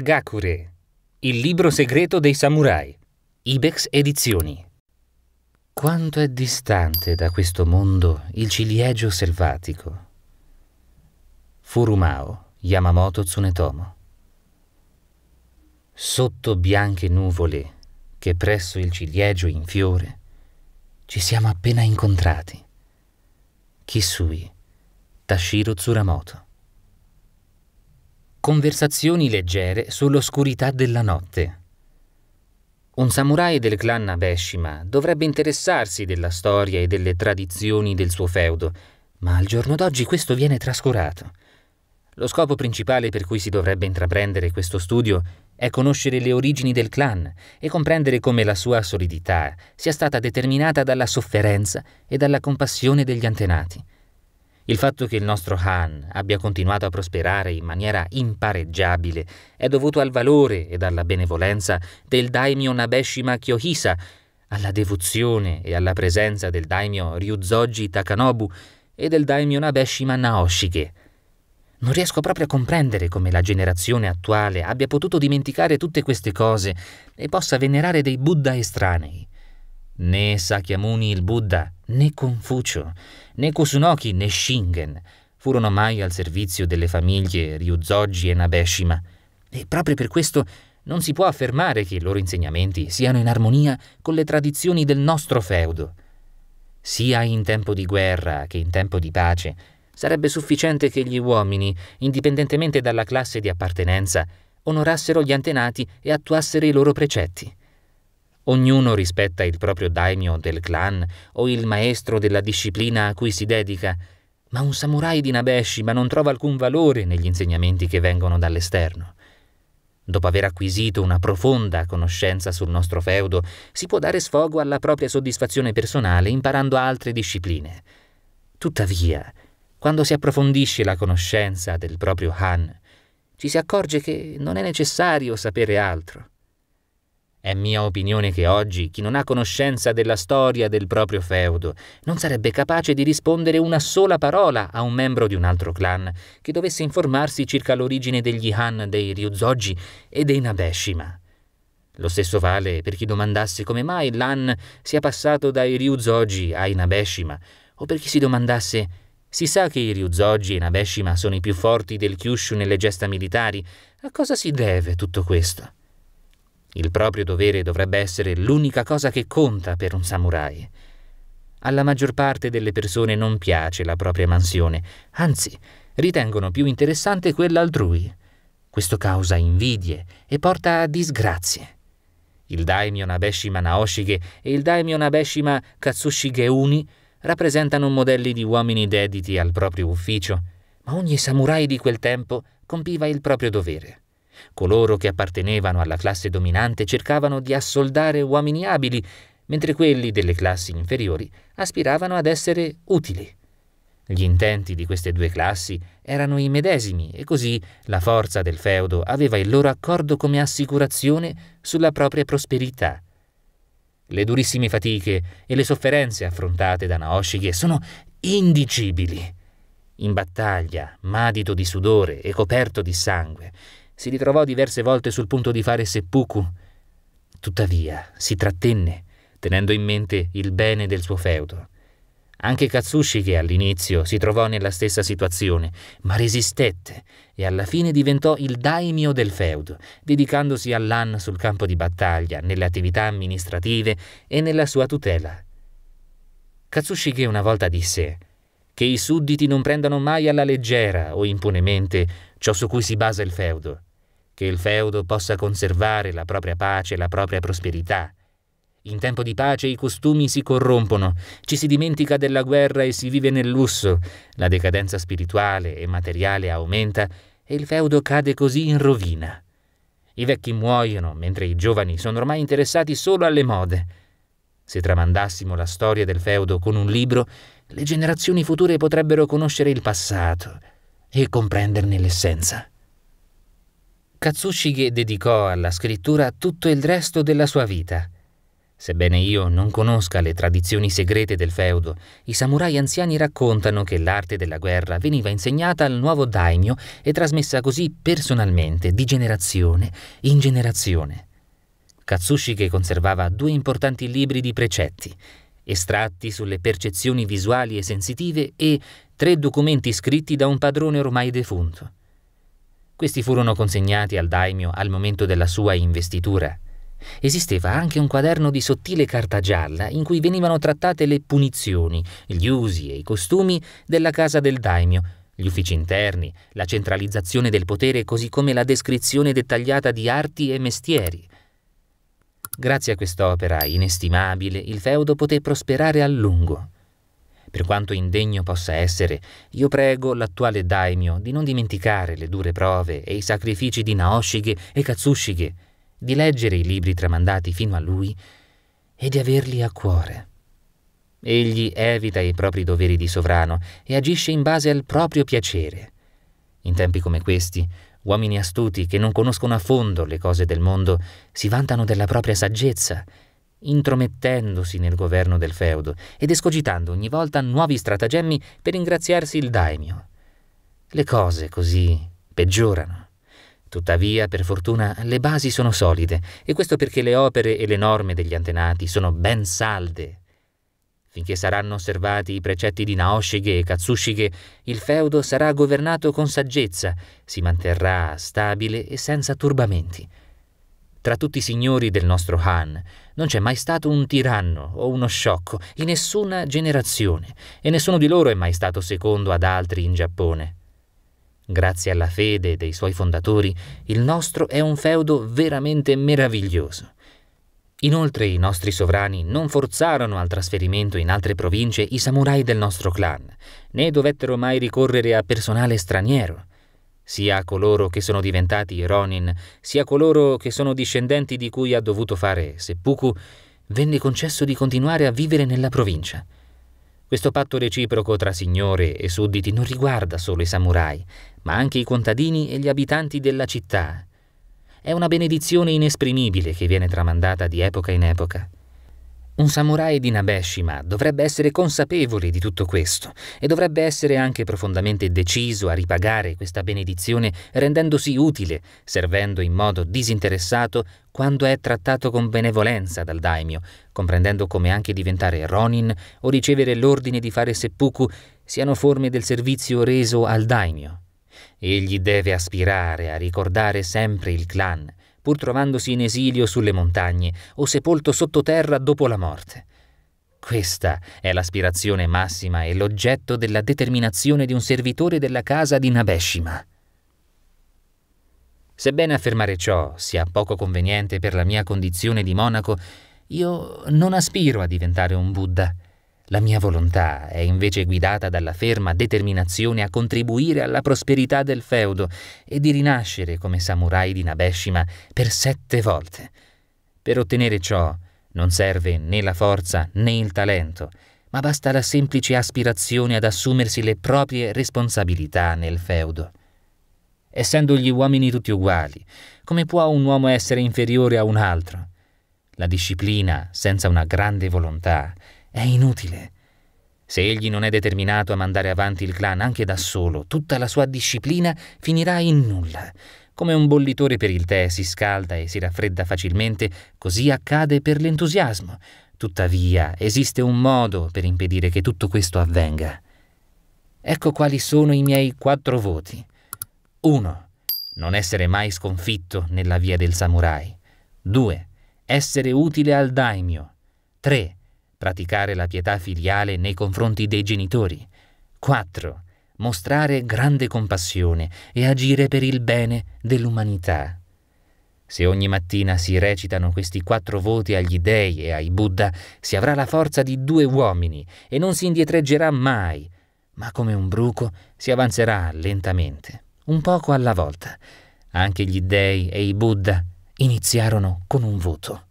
Hagakure, il libro segreto dei samurai, Ibex Edizioni. Quanto è distante da questo mondo il ciliegio selvatico. Furumao Yamamoto Tsunetomo. Sotto bianche nuvole che presso il ciliegio in fiore ci siamo appena incontrati. Kisui, Tashiro Tsuramoto. Conversazioni leggere sull'oscurità della notte. Un samurai del clan Abeshima dovrebbe interessarsi della storia e delle tradizioni del suo feudo, ma al giorno d'oggi questo viene trascurato. Lo scopo principale per cui si dovrebbe intraprendere questo studio è conoscere le origini del clan e comprendere come la sua solidità sia stata determinata dalla sofferenza e dalla compassione degli antenati. Il fatto che il nostro Han abbia continuato a prosperare in maniera impareggiabile è dovuto al valore ed alla benevolenza del daimyo Nabeshima Kyohisa, alla devozione e alla presenza del daimyo Ryuzoji Takanobu e del daimyo Nabeshima Naoshige. Non riesco proprio a comprendere come la generazione attuale abbia potuto dimenticare tutte queste cose e possa venerare dei Buddha estranei né Sakyamuni il Buddha, né Confucio, né Kusunoki, né Shingen furono mai al servizio delle famiglie Ryuzoji e Nabeshima, e proprio per questo non si può affermare che i loro insegnamenti siano in armonia con le tradizioni del nostro feudo. Sia in tempo di guerra che in tempo di pace, sarebbe sufficiente che gli uomini, indipendentemente dalla classe di appartenenza, onorassero gli antenati e attuassero i loro precetti. Ognuno rispetta il proprio daimyo del clan o il maestro della disciplina a cui si dedica, ma un samurai di Nabeshima non trova alcun valore negli insegnamenti che vengono dall'esterno. Dopo aver acquisito una profonda conoscenza sul nostro feudo, si può dare sfogo alla propria soddisfazione personale imparando altre discipline. Tuttavia, quando si approfondisce la conoscenza del proprio Han, ci si accorge che non è necessario sapere altro. È mia opinione che oggi chi non ha conoscenza della storia del proprio feudo non sarebbe capace di rispondere una sola parola a un membro di un altro clan che dovesse informarsi circa l'origine degli Han, dei Ryuzoji e dei Nabeshima. Lo stesso vale per chi domandasse come mai l'Han sia passato dai Ryuzoji ai Nabeshima, o per chi si domandasse si sa che i Ryuzoji e i Nabeshima sono i più forti del Kyushu nelle gesta militari, a cosa si deve tutto questo? Il proprio dovere dovrebbe essere l'unica cosa che conta per un samurai. Alla maggior parte delle persone non piace la propria mansione, anzi ritengono più interessante quella altrui. Questo causa invidie e porta a disgrazie. Il daimyo Nabeshima Naoshige e il daimyo Nabeshima Katsushige Uni rappresentano modelli di uomini dediti al proprio ufficio, ma ogni samurai di quel tempo compiva il proprio dovere. Coloro che appartenevano alla classe dominante cercavano di assoldare uomini abili, mentre quelli delle classi inferiori aspiravano ad essere utili. Gli intenti di queste due classi erano i medesimi e così la forza del feudo aveva il loro accordo come assicurazione sulla propria prosperità. Le durissime fatiche e le sofferenze affrontate da Naoshige sono indicibili. In battaglia, madito di sudore e coperto di sangue, si ritrovò diverse volte sul punto di fare seppuku. Tuttavia, si trattenne, tenendo in mente il bene del suo feudo. Anche Katsushi, che all'inizio si trovò nella stessa situazione, ma resistette e alla fine diventò il daimio del feudo, dedicandosi all'an sul campo di battaglia, nelle attività amministrative e nella sua tutela. Katsushige una volta disse che i sudditi non prendano mai alla leggera o impunemente ciò su cui si basa il feudo, che il feudo possa conservare la propria pace e la propria prosperità. In tempo di pace i costumi si corrompono, ci si dimentica della guerra e si vive nel lusso, la decadenza spirituale e materiale aumenta e il feudo cade così in rovina. I vecchi muoiono, mentre i giovani sono ormai interessati solo alle mode. Se tramandassimo la storia del feudo con un libro, le generazioni future potrebbero conoscere il passato e comprenderne l'essenza. Katsushige dedicò alla scrittura tutto il resto della sua vita. Sebbene io non conosca le tradizioni segrete del feudo, i samurai anziani raccontano che l'arte della guerra veniva insegnata al nuovo daimyo e trasmessa così personalmente, di generazione in generazione. Katsushige conservava due importanti libri di precetti, estratti sulle percezioni visuali e sensitive e tre documenti scritti da un padrone ormai defunto. Questi furono consegnati al daimio al momento della sua investitura. Esisteva anche un quaderno di sottile carta gialla in cui venivano trattate le punizioni, gli usi e i costumi della casa del daimio, gli uffici interni, la centralizzazione del potere, così come la descrizione dettagliata di arti e mestieri. Grazie a quest'opera inestimabile, il feudo poté prosperare a lungo. Per quanto indegno possa essere, io prego l'attuale daimyo di non dimenticare le dure prove e i sacrifici di Naoshige e Katsushige, di leggere i libri tramandati fino a lui e di averli a cuore. Egli evita i propri doveri di sovrano e agisce in base al proprio piacere. In tempi come questi, uomini astuti che non conoscono a fondo le cose del mondo si vantano della propria saggezza intromettendosi nel governo del feudo ed escogitando ogni volta nuovi stratagemmi per ingraziarsi il daimio. Le cose così peggiorano. Tuttavia, per fortuna, le basi sono solide, e questo perché le opere e le norme degli antenati sono ben salde. Finché saranno osservati i precetti di Naoshige e Katsushige, il feudo sarà governato con saggezza, si manterrà stabile e senza turbamenti. Tra tutti i signori del nostro Han non c'è mai stato un tiranno o uno sciocco in nessuna generazione e nessuno di loro è mai stato secondo ad altri in Giappone. Grazie alla fede dei suoi fondatori, il nostro è un feudo veramente meraviglioso. Inoltre i nostri sovrani non forzarono al trasferimento in altre province i samurai del nostro clan, né dovettero mai ricorrere a personale straniero sia a coloro che sono diventati Ronin, sia a coloro che sono discendenti di cui ha dovuto fare seppuku, venne concesso di continuare a vivere nella provincia. Questo patto reciproco tra signore e sudditi non riguarda solo i samurai, ma anche i contadini e gli abitanti della città. È una benedizione inesprimibile che viene tramandata di epoca in epoca. Un samurai di Nabeshima dovrebbe essere consapevole di tutto questo e dovrebbe essere anche profondamente deciso a ripagare questa benedizione rendendosi utile, servendo in modo disinteressato quando è trattato con benevolenza dal daimyo, comprendendo come anche diventare ronin o ricevere l'ordine di fare seppuku siano forme del servizio reso al daimyo. Egli deve aspirare a ricordare sempre il clan, pur trovandosi in esilio sulle montagne o sepolto sottoterra dopo la morte. Questa è l'aspirazione massima e l'oggetto della determinazione di un servitore della casa di Nabeshima. Sebbene affermare ciò sia poco conveniente per la mia condizione di monaco, io non aspiro a diventare un Buddha. La mia volontà è invece guidata dalla ferma determinazione a contribuire alla prosperità del feudo e di rinascere come samurai di Nabeshima per sette volte. Per ottenere ciò non serve né la forza né il talento, ma basta la semplice aspirazione ad assumersi le proprie responsabilità nel feudo. Essendo gli uomini tutti uguali, come può un uomo essere inferiore a un altro? La disciplina, senza una grande volontà, è inutile. Se egli non è determinato a mandare avanti il clan anche da solo, tutta la sua disciplina finirà in nulla. Come un bollitore per il tè si scalda e si raffredda facilmente, così accade per l'entusiasmo. Tuttavia, esiste un modo per impedire che tutto questo avvenga. Ecco quali sono i miei quattro voti. 1. Non essere mai sconfitto nella via del samurai. 2. Essere utile al daimyo. 3 praticare la pietà filiale nei confronti dei genitori. 4. Mostrare grande compassione e agire per il bene dell'umanità. Se ogni mattina si recitano questi quattro voti agli dei e ai Buddha, si avrà la forza di due uomini e non si indietreggerà mai, ma come un bruco si avanzerà lentamente, un poco alla volta. Anche gli dei e i Buddha iniziarono con un voto.